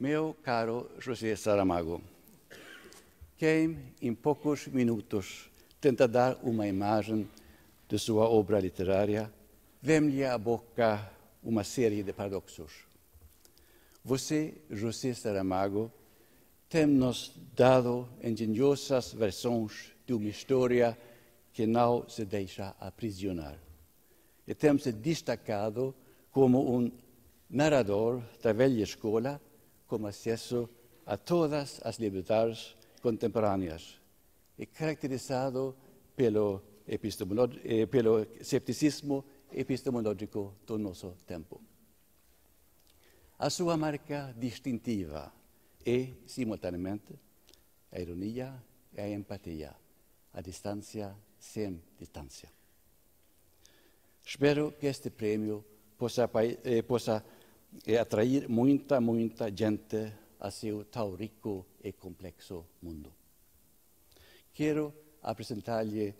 Meu caro José Saramago, quem em poucos minutos tenta dar uma imagem de sua obra literária, vem-lhe à boca uma série de paradoxos. Você, José Saramago, tem-nos dado engenhosas versões de uma história que não se deixa aprisionar. E tem-se destacado como um narrador da velha escola como acesso a todas as liberdades contemporâneas e caracterizado pelo, eh, pelo cepticismo epistemológico do nosso tempo. A sua marca distintiva é, simultaneamente, a ironia e a empatia, a distância sem distância. Espero que este prêmio possa, eh, possa e é atrair muita, muita gente a seu tão rico e complexo mundo. Quero apresentar-lhe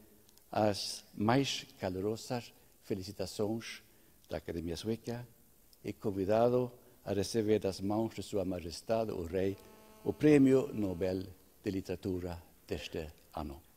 as mais calorosas felicitações da Academia Sueca e convidado a receber das mãos de Sua Majestade o Rei o Prêmio Nobel de Literatura deste ano.